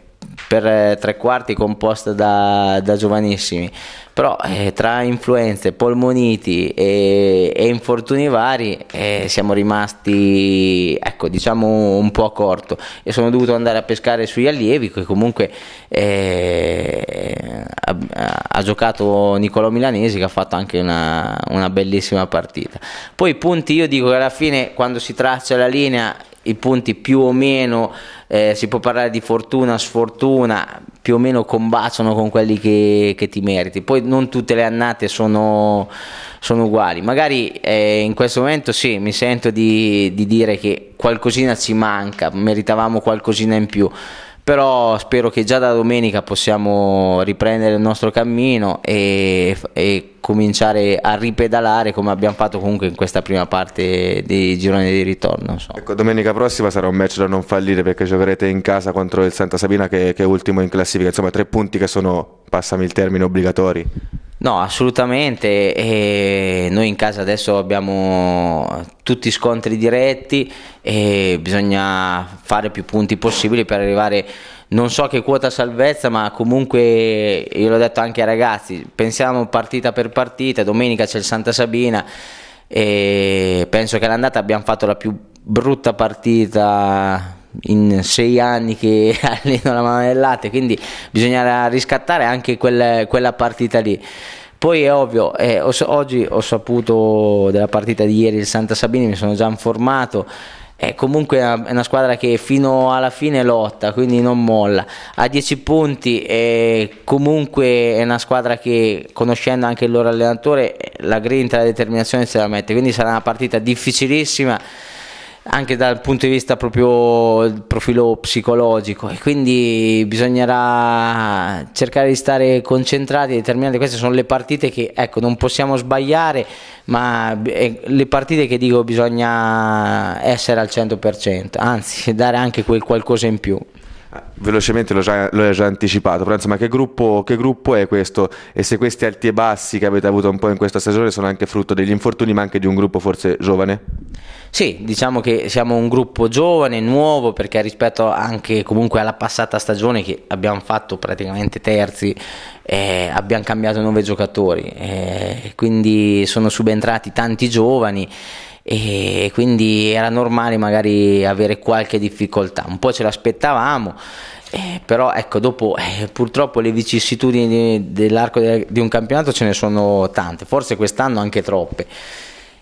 per eh, tre quarti composta da, da giovanissimi, però eh, tra influenze, polmoniti e, e infortuni vari eh, siamo rimasti, ecco, diciamo un po' a corto e sono dovuto andare a pescare sugli allievi che comunque eh, ha, ha, giocato Nicolò Milanesi che ha fatto anche una, una bellissima partita. Poi i punti io dico che alla fine quando si traccia la linea i punti più o meno eh, si può parlare di fortuna, sfortuna, più o meno combaciano con quelli che, che ti meriti. Poi non tutte le annate sono, sono uguali. Magari eh, in questo momento sì, mi sento di, di dire che qualcosina ci manca, meritavamo qualcosina in più però spero che già da domenica possiamo riprendere il nostro cammino e, e cominciare a ripedalare come abbiamo fatto comunque in questa prima parte di girone di ritorno. So. Ecco, domenica prossima sarà un match da non fallire perché giocherete in casa contro il Santa Sabina che, che è ultimo in classifica, insomma tre punti che sono, passami il termine, obbligatori. No, assolutamente. E noi in casa adesso abbiamo tutti scontri diretti e bisogna fare più punti possibili per arrivare non so che quota salvezza, ma comunque io l'ho detto anche ai ragazzi, pensiamo partita per partita, domenica c'è il Santa Sabina e penso che l'andata abbiamo fatto la più brutta partita in sei anni che alleno la mano del latte, quindi bisognerà riscattare anche quel, quella partita lì. Poi è ovvio, eh, ho, oggi ho saputo della partita di ieri il Santa Sabini, mi sono già informato. Eh, comunque è una, è una squadra che fino alla fine lotta, quindi non molla. A 10 punti, eh, comunque è una squadra che conoscendo anche il loro allenatore, la grinta e la determinazione se la mette. Quindi sarà una partita difficilissima anche dal punto di vista proprio profilo psicologico e quindi bisognerà cercare di stare concentrati e determinati queste sono le partite che ecco non possiamo sbagliare ma eh, le partite che dico bisogna essere al 100% anzi dare anche quel qualcosa in più Ah, velocemente l'ho già, già, anticipato, però insomma che gruppo, che gruppo, è questo e se questi alti e bassi che avete avuto un po' in questa stagione sono anche frutto degli infortuni ma anche di un gruppo forse giovane? Sì, diciamo che siamo un gruppo giovane, nuovo perché rispetto anche comunque alla passata stagione che abbiamo fatto praticamente terzi, eh, abbiamo cambiato nove giocatori, eh, quindi sono subentrati tanti giovani e quindi era normale magari avere qualche difficoltà, un po' ce l'aspettavamo, eh, però ecco, dopo eh, purtroppo le vicissitudini dell'arco di un campionato ce ne sono tante, forse quest'anno anche troppe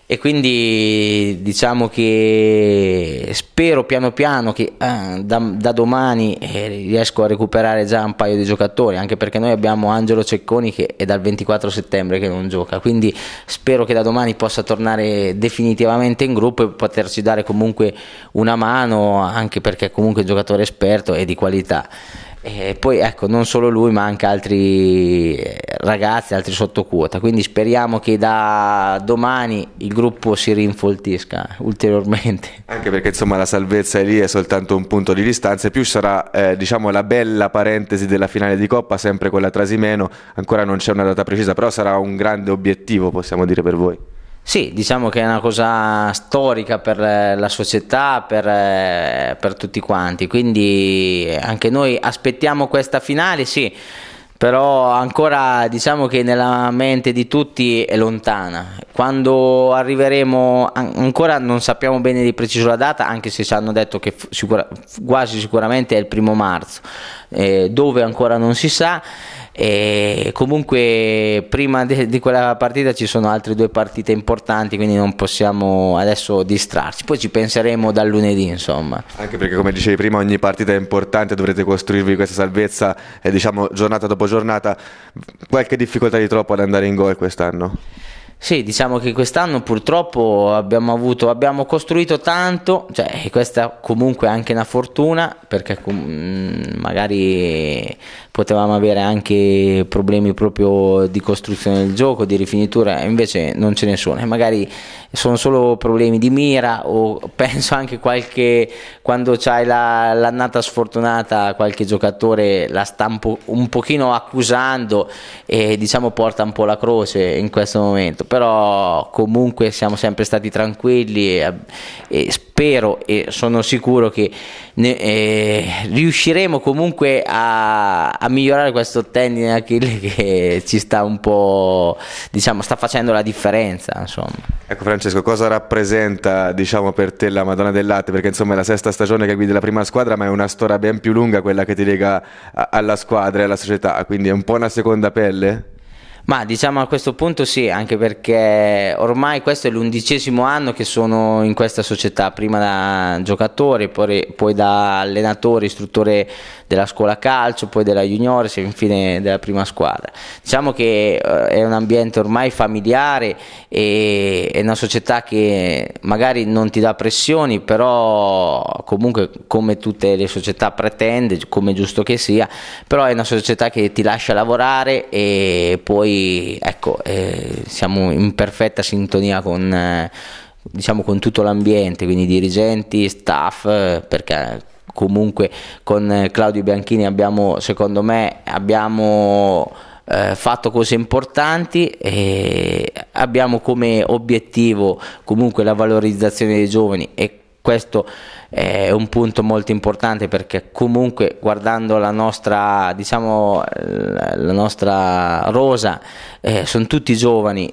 e quindi diciamo che spero piano piano che ah, da, da, domani eh, riesco a recuperare già un paio di giocatori anche perché noi abbiamo Angelo Cecconi che è dal 24 settembre che non gioca quindi spero che da domani possa tornare definitivamente in gruppo e poterci dare comunque una mano anche perché comunque è un giocatore esperto e di qualità e poi ecco, non solo lui, ma anche altri eh, ragazzi, altri sottoquota. Quindi speriamo che da domani il gruppo si rinfoltisca ulteriormente. Anche perché insomma la salvezza è lì, è soltanto un punto di distanza. E più sarà eh, diciamo la bella parentesi della finale di Coppa, sempre quella Trasimeno. Ancora non c'è una data precisa, però sarà un grande obiettivo, possiamo dire per voi. Sì, diciamo che è una cosa storica per eh, la società, per, eh, per tutti quanti, quindi anche noi aspettiamo questa finale, sì però ancora diciamo che nella mente di tutti è lontana. Quando arriveremo, ancora non sappiamo bene di preciso la data, anche se ci hanno detto che sicura- quasi sicuramente è il primo marzo, eh, dove ancora non si sa. E comunque prima de- di quella partita ci sono altre due partite importanti quindi non possiamo adesso distrarci poi ci penseremo dal lunedì insomma anche perché come dicevi prima ogni partita è importante dovrete costruirvi questa salvezza e eh, diciamo giornata dopo giornata qualche difficoltà di troppo ad andare in gol quest'anno sì, diciamo che quest'anno purtroppo abbiamo, avuto, abbiamo costruito tanto, cioè questa comunque è anche una fortuna perché mm, magari potevamo avere anche problemi proprio di costruzione del gioco, di rifinitura, invece non ce ne sono. E magari sono solo problemi di mira o penso anche qualche quando c'hai la, l'annata sfortunata qualche giocatore la sta un, po', un pochino accusando e diciamo porta un po' la croce in questo momento, però comunque siamo sempre stati tranquilli e, e spero e sono sicuro che ne, eh, riusciremo comunque a, a migliorare questo tendine Achille che ci sta un po', diciamo, sta facendo la differenza. Insomma. Ecco Francesco, cosa rappresenta diciamo, per te la Madonna del Latte? Perché insomma è la sesta stagione che guidi la prima squadra, ma è una storia ben più lunga quella che ti lega alla squadra e alla società, quindi è un po' una seconda pelle? Ma diciamo a questo punto sì, anche perché ormai questo è l'undicesimo anno che sono in questa società, prima da giocatore, poi, poi da allenatore, istruttore della scuola calcio, poi della juniores e infine della prima squadra. Diciamo che eh, è un ambiente ormai familiare e è una società che magari non ti dà pressioni, però comunque come tutte le società pretende, come giusto che sia, però è una società che ti lascia lavorare e poi poi ecco, eh, siamo in perfetta sintonia con, eh, diciamo con tutto l'ambiente, quindi dirigenti, staff, perché comunque con eh, Claudio Bianchini abbiamo, secondo me, abbiamo eh, fatto cose importanti e abbiamo come obiettivo comunque la valorizzazione dei giovani e questo è un punto molto importante perché comunque guardando la nostra, diciamo, la nostra rosa eh, sono tutti giovani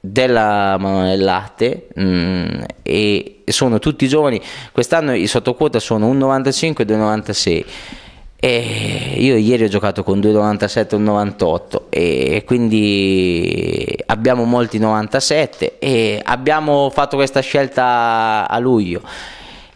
della mano del Latte mh, mm, e sono tutti giovani quest'anno i sottoquota sono un 95 e 2,96 e io ieri ho giocato con 2,97 e un 98 e quindi abbiamo molti 97 e abbiamo fatto questa scelta a luglio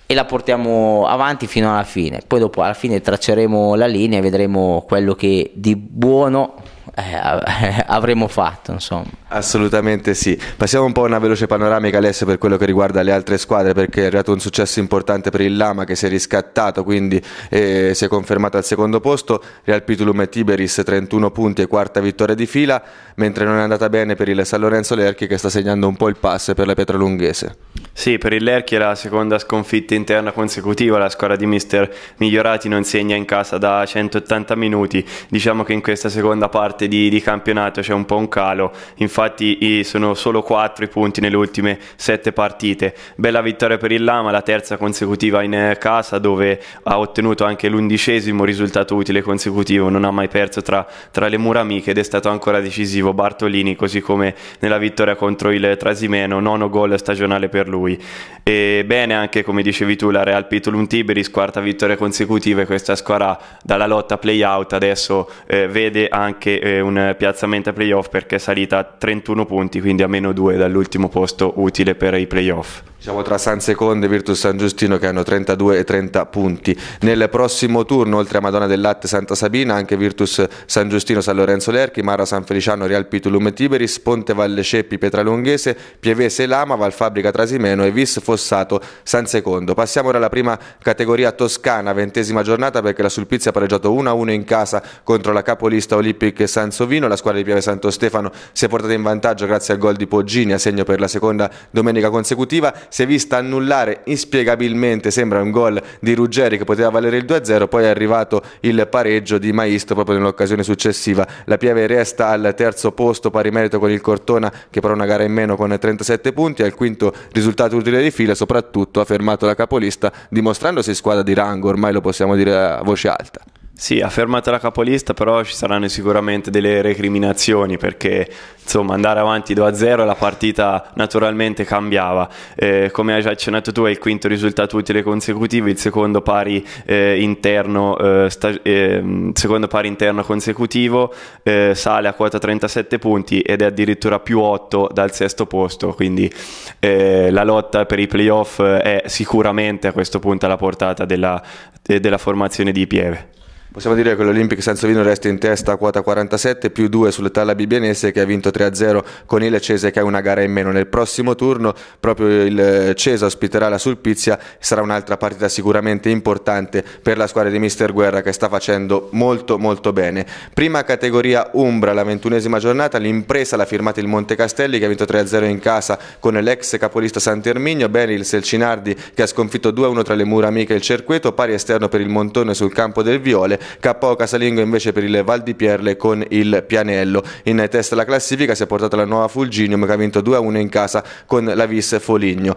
e la portiamo avanti fino alla fine. Poi dopo alla fine tracceremo la linea e vedremo quello che di buono eh, avremo fatto, insomma. Assolutamente sì. Passiamo un po' a una veloce panoramica adesso per quello che riguarda le altre squadre, perché è arrivato un successo importante per il Lama che si è riscattato, quindi eh, si è confermato al secondo posto. Real Pitulum e Tiberis 31 punti e quarta vittoria di fila, mentre non è andata bene per il San Lorenzo Lerchi che sta segnando un po' il pass per la Pietralunghese. Sì, per il Lerchi è la seconda sconfitta interna consecutiva, la squadra di mister Migliorati non segna in casa da 180 minuti. Diciamo che in questa seconda parte di, di campionato c'è un po' un calo. Infatti infatti sono solo 4 i punti nelle ultime 7 partite. Bella vittoria per il Lama, la terza consecutiva in eh, casa dove ha ottenuto anche l'undicesimo risultato utile consecutivo, non ha mai perso tra, tra le mura amiche ed è stato ancora decisivo Bartolini così come nella vittoria contro il Trasimeno, nono gol stagionale per lui. E bene anche come dicevi tu la Real Pitulum Tiberis, quarta vittoria consecutiva e questa squadra dalla lotta playout adesso eh, vede anche eh, un piazzamento a playoff perché è salita a 3 21 punti, quindi a meno 2 dall'ultimo posto utile per i playoff. Siamo tra San Secondo e Virtus San Giustino che hanno 32 e 30 punti. Nel prossimo turno, oltre a Madonna del Latte e Santa Sabina, anche Virtus San Giustino, San Lorenzo Lerchi, Mara San Feliciano, Real Pitulum Tiberis, Ponte Valle Ceppi, Pietralunghese, Pievese Lama, Valfabbrica Trasimeno e Vis Fossato San Secondo. Passiamo ora alla prima categoria toscana, ventesima giornata perché la Sulpizia ha pareggiato 1-1 in casa contro la capolista Olympic Sansovino, la squadra di Piave Santo Stefano si è portata in in vantaggio grazie al gol di Poggini, a segno per la seconda domenica consecutiva, si è vista annullare inspiegabilmente, sembra un gol di Ruggeri che poteva valere il 2-0, poi è arrivato il pareggio di Maisto proprio nell'occasione successiva. La Pieve resta al terzo posto pari merito con il Cortona che però una gara in meno con 37 punti, al quinto risultato utile di fila, soprattutto ha fermato la capolista dimostrandosi squadra di rango, ormai lo possiamo dire a voce alta. Sì, ha fermato la capolista, però ci saranno sicuramente delle recriminazioni perché insomma andare avanti 2-0 la partita naturalmente cambiava. Eh, come hai già accennato tu, è il quinto risultato utile consecutivo, il secondo pari, eh, interno, eh, sta- ehm, secondo pari interno consecutivo, eh, sale a quota 37 punti ed è addirittura più 8 dal sesto posto, quindi eh, la lotta per i playoff è sicuramente a questo punto alla portata della, eh, della formazione di Pieve. Possiamo dire che l'Olympic San Savino resta in testa a quota 47 più 2 sull'Italia Bibianese che ha vinto 3-0 con il Cese che ha una gara in meno. Nel prossimo turno proprio il eh, Cese ospiterà la Sulpizia sarà un'altra partita sicuramente importante per la squadra di Mister Guerra che sta facendo molto molto bene. Prima categoria Umbra, la ventunesima giornata, l'impresa l'ha firmata il Monte Castelli che ha vinto 3-0 in casa con l'ex capolista Sant'Erminio, il Selcinardi che ha sconfitto 2-1 tra le mura amiche e il Cerqueto, pari esterno per il Montone sul campo del Viole KO Casalingo invece per il Val di Pierle con il Pianello. In testa alla classifica si è portata la nuova Fulginium che ha vinto 2-1 in casa con la Vis Foligno.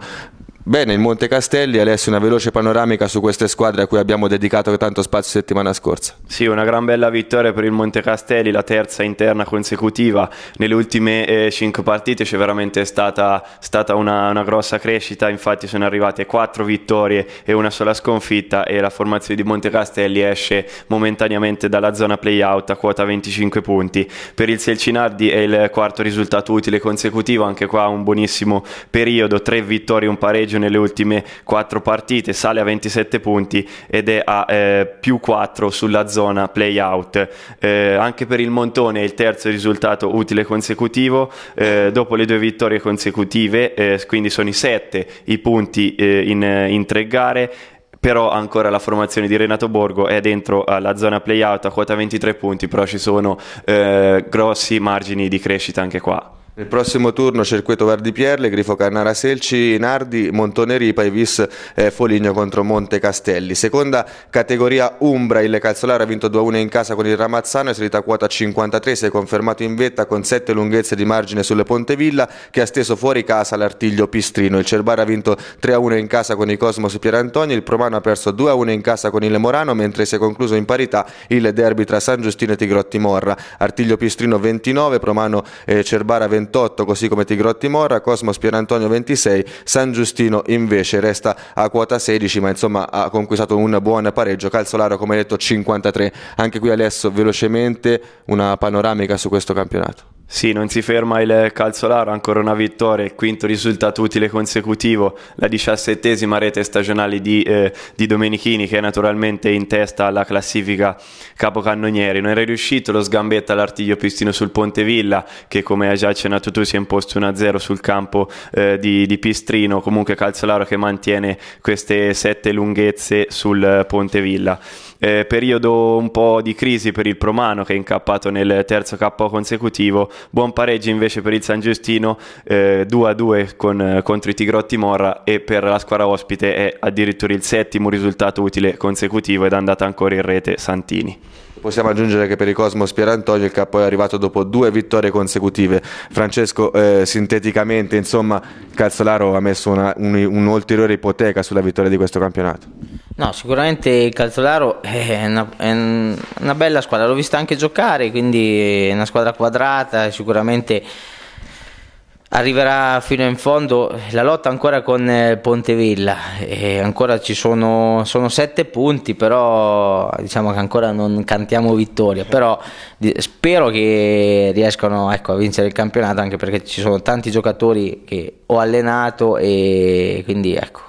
Bene, il Monte Castelli, Alessio, una veloce panoramica su queste squadre a cui abbiamo dedicato tanto spazio settimana scorsa. Sì, una gran bella vittoria per il Monte Castelli, la terza interna consecutiva nelle ultime eh, 5 partite, c'è veramente stata, stata una, una, grossa crescita, infatti sono arrivate 4 vittorie e una sola sconfitta e la formazione di Monte Castelli esce momentaneamente dalla zona playout a quota 25 punti. Per il Selcinardi è il quarto risultato utile consecutivo, anche qua un buonissimo periodo, 3 vittorie, un pareggio Lazio nelle ultime 4 partite, sale a 27 punti ed è a eh, più 4 sulla zona playout. Eh, anche per il Montone è il terzo risultato utile consecutivo, eh, dopo le due vittorie consecutive, eh, quindi sono i 7 i punti eh, in, in tre gare però ancora la formazione di Renato Borgo è dentro alla zona playout a quota 23 punti, però ci sono eh, grossi margini di crescita anche qua. Nel prossimo turno Cerqueto Verdi Pierle, Grifo Carnara Selci, Nardi, Montoneri, Paivis, eh, Foligno contro Monte Castelli. Seconda categoria Umbra, il Calzolare ha vinto 2-1 in casa con il Ramazzano, è salita a quota 53, si è confermato in vetta con 7 lunghezze di margine sulle Pontevilla che ha steso fuori casa l'artiglio Pistrino. Il Cerbara ha vinto 3-1 in casa con il Cosmos Pierantoni, il Promano ha perso 2-1 in casa con il Morano, mentre si è concluso in parità il derby tra San Giustino e Tigrotti Morra. Artiglio Pistrino 29, Promano e eh, Cerbara 29. 28, così come Tigrotti Morra, Cosmos Pierantonio 26, San Giustino invece resta a quota 16, ma insomma ha conquistato un buon pareggio, Calzolaro come detto 53. Anche qui adesso velocemente una panoramica su questo campionato. Sì, non si ferma il Calzolaro, ancora una vittoria, il quinto risultato utile consecutivo, la diciassettesima rete stagionale di, eh, di, Domenichini che è naturalmente in testa alla classifica capocannonieri. Non era riuscito lo sgambetto all'artiglio Pistino sul Ponte Villa che come hai già accennato tu si è imposto 1-0 sul campo eh, di, di, Pistrino, comunque Calzolaro che mantiene queste sette lunghezze sul Ponte Villa eh, periodo un po' di crisi per il Promano che è incappato nel terzo KO consecutivo, buon pareggio invece per il San Giustino, eh, 2-2 con, eh, contro i Tigrotti Morra e per la squadra ospite è addirittura il settimo risultato utile consecutivo ed è andata ancora in rete Santini. Possiamo aggiungere che per il Cosmos Pierantonio il capo è arrivato dopo due vittorie consecutive. Francesco, eh, sinteticamente, insomma, Calzolaro ha messo una, un, un'ulteriore ipoteca sulla vittoria di questo campionato. No, sicuramente il Calzolaro è una, è una bella squadra, l'ho vista anche giocare, quindi è una squadra quadrata, sicuramente arriverà fino in fondo la lotta ancora con eh, Pontevilla e ancora ci sono, sono, sette punti però diciamo che ancora non cantiamo vittoria però spero che riescano ecco, a vincere il campionato anche perché ci sono tanti giocatori che ho allenato e quindi ecco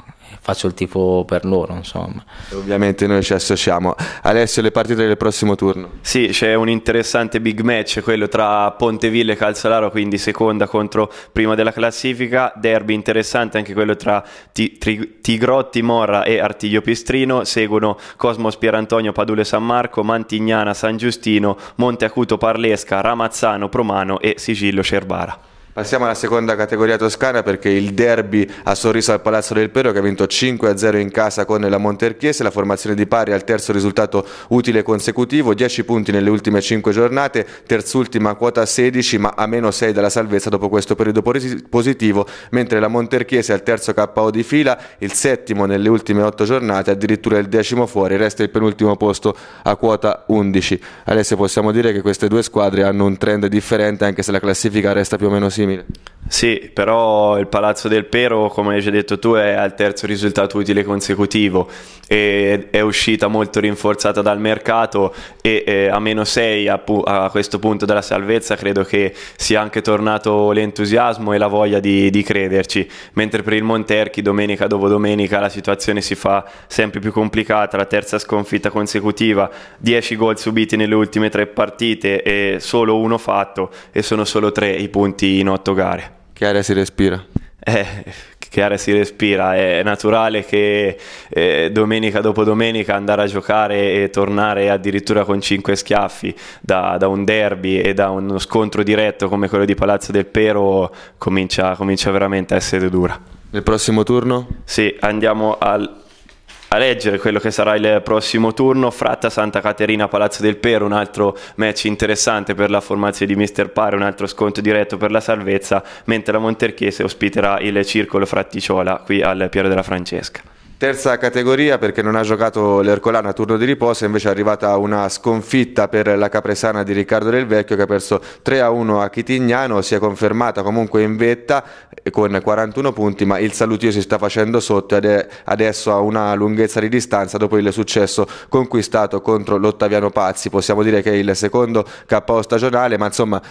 faccio il tipo per loro, insomma. Ovviamente noi ci associamo. adesso le partite del prossimo turno? Sì, c'è un interessante big match, quello tra Ponteville e Calzolaro, quindi seconda contro prima della classifica, derby interessante anche quello tra T- Tri- Tigrotti, Morra e Artiglio Pistrino, seguono Cosmos Pierantonio, Padule San Marco, Mantignana, San Giustino, Monte Acuto Parlesca, Ramazzano, Promano e Sigillo Cerbara. Passiamo alla seconda categoria toscana perché il derby ha sorriso al Palazzo del Pero che ha vinto 5-0 in casa con la Monterchiese, la formazione di pari al terzo risultato utile consecutivo, 10 punti nelle ultime 5 giornate, terzultima quota 16 ma a meno 6 dalla salvezza dopo questo periodo positivo, mentre la Monterchiese al terzo KO di fila, il settimo nelle ultime 8 giornate, addirittura il decimo fuori, resta il penultimo posto a quota 11. Adesso possiamo dire che queste due squadre hanno un trend differente anche se la classifica resta più o meno simile simile. Sì, però il Palazzo del Pero, come hai già detto tu, è al terzo risultato utile consecutivo e è uscita molto rinforzata dal mercato e eh, a meno 6 a, pu- a, questo punto della salvezza credo che sia anche tornato l'entusiasmo e la voglia di, di crederci, mentre per il Monterchi domenica dopo domenica la situazione si fa sempre più complicata, la terza sconfitta consecutiva, 10 gol subiti nelle ultime tre partite e solo uno fatto e sono solo 3 i punti in 8 otto gare. Che aria si respira? Eh, che aria si respira. È naturale che eh, domenica dopo domenica andare a giocare e tornare addirittura con 5 schiaffi da, da, un derby e da uno scontro diretto come quello di Palazzo del Pero comincia, comincia veramente a essere dura. Nel prossimo turno? Sì, andiamo al a leggere quello che sarà il prossimo turno Fratta Santa Caterina Palazzo del Pero un altro match interessante per la formazione di Mister Pare un altro sconto diretto per la salvezza mentre la Monterchiese ospiterà il circolo Fratticiola qui al Piero della Francesca Terza categoria perché non ha giocato l'Ercolana a turno di riposo, invece è arrivata una sconfitta per la Capresana di Riccardo Del Vecchio che ha perso 3-1 a a Chitignano, si è confermata comunque in vetta eh, con 41 punti ma il Salutio si sta facendo sotto ed è adesso a una lunghezza di distanza dopo il successo conquistato contro l'Ottaviano Pazzi, possiamo dire che è il secondo KO stagionale ma insomma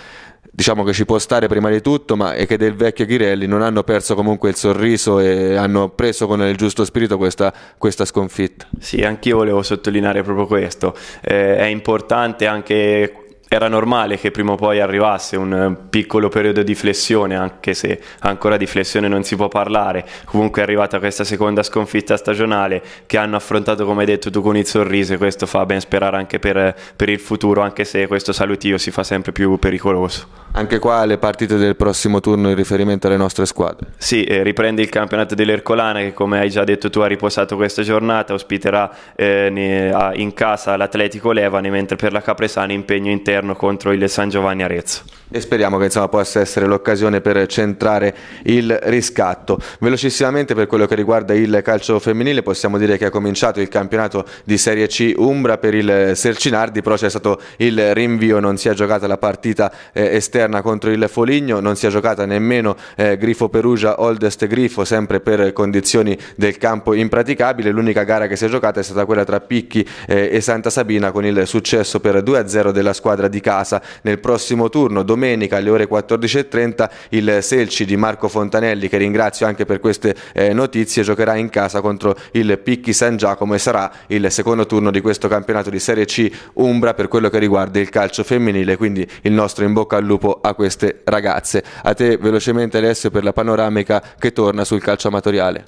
diciamo che ci può stare prima di tutto, ma è che del vecchio Ghirelli non hanno perso comunque il sorriso e hanno preso con il giusto spirito questa, questa sconfitta. Sì, anch'io volevo sottolineare proprio questo. Eh, è importante anche era normale che prima o poi arrivasse un eh, piccolo periodo di flessione, anche se ancora di flessione non si può parlare. Comunque è arrivata questa seconda sconfitta stagionale che hanno affrontato, come hai detto tu, con il sorriso e questo fa ben sperare anche per, per il futuro, anche se questo salutio si fa sempre più pericoloso. Anche qua le partite del prossimo turno in riferimento alle nostre squadre. Sì, eh, riprende il campionato dell'Ercolana che come hai già detto tu ha riposato questa giornata, ospiterà eh, in casa l'Atletico Levani mentre per la Capresana impegno interno Salerno contro il San Giovanni Arezzo. E speriamo che insomma, possa essere l'occasione per centrare il riscatto. Velocissimamente per quello che riguarda il calcio femminile possiamo dire che è cominciato il campionato di Serie C Umbra per il Sercinardi, però c'è stato il rinvio, non si è giocata la partita eh, esterna contro il Foligno, non si è giocata nemmeno eh, Grifo Perugia Oldest Grifo, sempre per condizioni del campo impraticabile. L'unica gara che si è giocata è stata quella tra Picchi eh, e Santa Sabina con il successo per 2-0 della squadra squadra di casa. Nel prossimo turno, domenica alle ore 14.30, il Selci di Marco Fontanelli, che ringrazio anche per queste eh, notizie, giocherà in casa contro il Picchi San Giacomo e sarà il secondo turno di questo campionato di Serie C Umbra per quello che riguarda il calcio femminile, quindi il nostro in bocca al lupo a queste ragazze. A te velocemente Alessio per la panoramica che torna sul calcio amatoriale.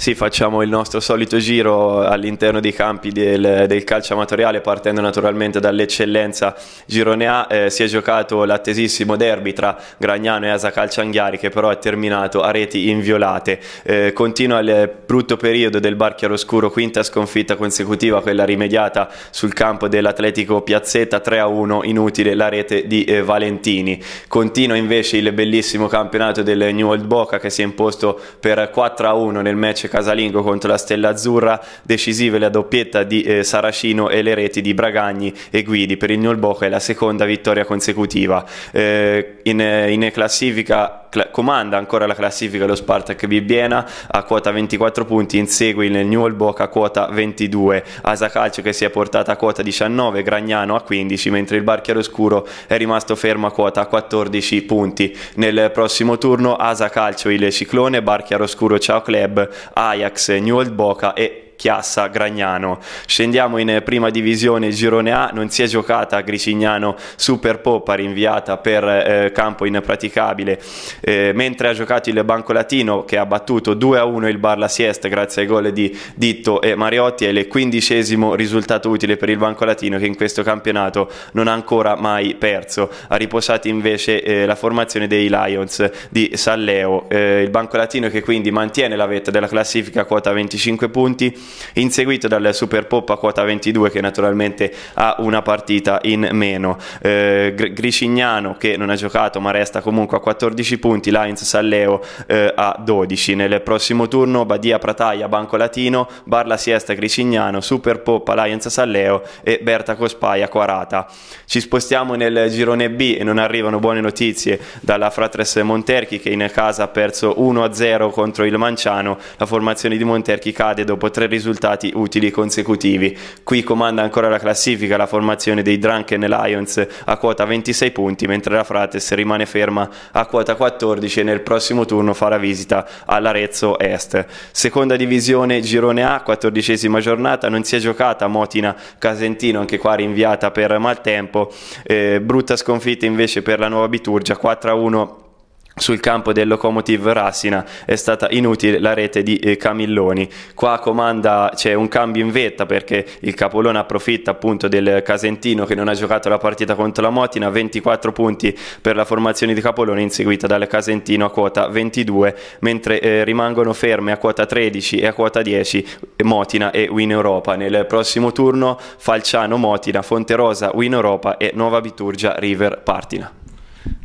Sì, facciamo il nostro solito giro all'interno dei campi del, del calcio amatoriale, partendo naturalmente dall'eccellenza Girone A. Eh, si è giocato l'attesissimo derby tra Gragnano e Asa Calcianghiari, che però è terminato a reti inviolate. Eh, continua il brutto periodo del Barchiaro Scuro, quinta sconfitta consecutiva, quella rimediata sul campo dell'Atletico Piazzetta, 3-1, inutile la rete di eh, Valentini. Continua invece il bellissimo campionato del New Old Boca, che si è imposto per 4-1 nel match casalingo contro la Stella Azzurra, decisive la doppietta di eh, Saracino e le reti di Bragagni e Guidi. Per il Nolboco è la seconda vittoria consecutiva. Eh, in, eh, in classifica cl- comanda ancora la classifica lo Spartak Bibbiena a quota 24 punti, insegue il New Boca a quota 22, Asa Calcio che si è portata a quota 19, Gragnano a 15, mentre il Barchiero Scuro è rimasto fermo a quota 14 punti. Nel prossimo turno Asa Calcio il Ciclone, Barchiero Scuro Ciao Club, Ajax, New Old Boca e Chiassa, Gragnano. Scendiamo in prima divisione, girone A, non si è giocata a Gricignano Super Poppa rinviata per eh, campo impraticabile, eh, mentre ha giocato il Banco Latino che ha battuto 2-1 il Barla La Siesta grazie ai gol di Ditto e Mariotti, è il quindicesimo risultato utile per il Banco Latino che in questo campionato non ha ancora mai perso. Ha riposato invece eh, la formazione dei Lions di Salleo, eh, il Banco Latino che quindi mantiene la vetta della classifica quota 25 punti inseguito dal Superpoppa quota 22 che naturalmente ha una partita in meno. Eh, Gricignano che non ha giocato ma resta comunque a 14 punti, Lions Salleo eh, a 12. Nel prossimo turno Badia Prataia, Banco Latino, Barla Siesta Gricignano, Superpoppa Pop Salleo e Berta Cospaia Quarata. Ci spostiamo nel girone B e non arrivano buone notizie dalla Fratres Monterchi che in casa ha perso 1-0 contro il Manciano. La formazione di Monterchi cade dopo tre risultati risultati utili consecutivi. Qui comanda ancora la classifica la formazione dei Drunken Lions a quota 26 punti, mentre la Frates rimane ferma a quota 14 e nel prossimo turno farà visita all'Arezzo Est. Seconda divisione Girone A, quattordicesima giornata, non si è giocata Motina Casentino, anche qua rinviata per maltempo, eh, brutta sconfitta invece per la nuova Biturgia, 4-1 sul campo del Lokomotiv Rassina è stata inutile la rete di eh, Camilloni. Qua comanda c'è un cambio in vetta perché il Capolone approfitta appunto del Casentino che non ha giocato la partita contro la Motina, 24 punti per la formazione di Capolone inseguita dal Casentino a quota 22, mentre eh, rimangono ferme a quota 13 e a quota 10 Motina e Win Europa. Nel prossimo turno Falciano Motina, Fonte Rosa Win Europa e Nuova Biturgia River Partina.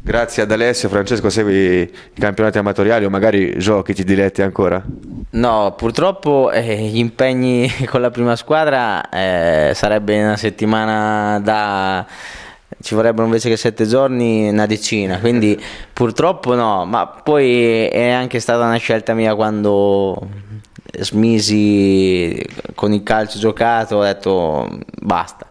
Grazie ad Alessio, Francesco, segui i campionati amatoriali o magari giochi, ti diletti ancora? No, purtroppo eh, gli impegni con la prima squadra eh, sarebbe una settimana da... ci vorrebbero invece che sette giorni una decina, quindi purtroppo no, ma poi è anche stata una scelta mia quando smisi con il calcio giocato, ho detto basta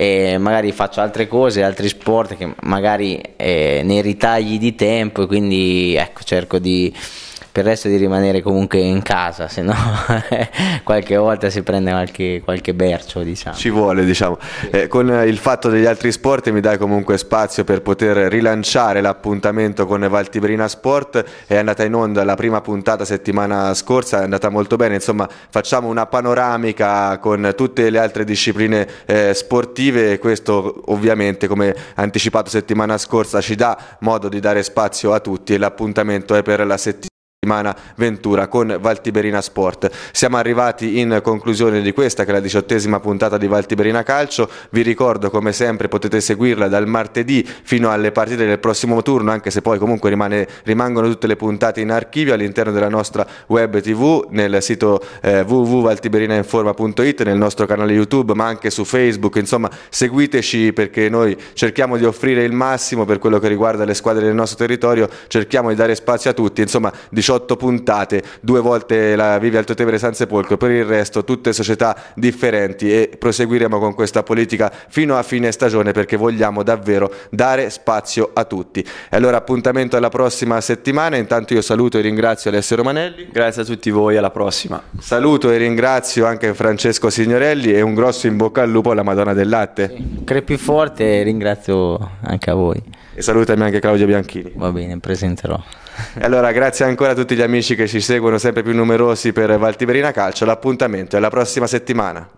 e magari faccio altre cose, altri sport che magari eh, nei ritagli di tempo e quindi ecco cerco di per il resto di rimanere comunque in casa, se no qualche volta si prende qualche, qualche bercio. Diciamo. Ci vuole, diciamo. Eh, con il fatto degli altri sport mi dai comunque spazio per poter rilanciare l'appuntamento con Valtibrina Sport, è andata in onda la prima puntata settimana scorsa, è andata molto bene, insomma facciamo una panoramica con tutte le altre discipline eh, sportive, questo ovviamente come anticipato settimana scorsa ci dà modo di dare spazio a tutti e l'appuntamento è per la settimana settimana Ventura con Valtiberina Sport. Siamo arrivati in conclusione di questa che è la diciottesima puntata di Valtiberina Calcio, vi ricordo come sempre potete seguirla dal martedì fino alle partite del prossimo turno anche se poi comunque rimane, rimangono tutte le puntate in archivio all'interno della nostra web tv nel sito eh, www.valtiberinainforma.it nel nostro canale YouTube ma anche su Facebook insomma seguiteci perché noi cerchiamo di offrire il massimo per quello che riguarda le squadre del nostro territorio cerchiamo di dare spazio a tutti insomma 18 18 puntate, due volte la Vivi Alto Tevere San Sepolcro, per il resto tutte società differenti e proseguiremo con questa politica fino a fine stagione perché vogliamo davvero dare spazio a tutti. E allora appuntamento alla prossima settimana, intanto io saluto e ringrazio Alessio Romanelli. Grazie a tutti voi, alla prossima. Saluto e ringrazio anche Francesco Signorelli e un grosso in bocca al lupo alla Madonna del Latte. Sì, crepi forte e ringrazio anche a voi. E salutami anche Claudio Bianchini. Va bene, presenterò. E allora grazie ancora a tutti gli amici che ci seguono sempre più numerosi per Valtiberina Calcio. L'appuntamento è la prossima settimana.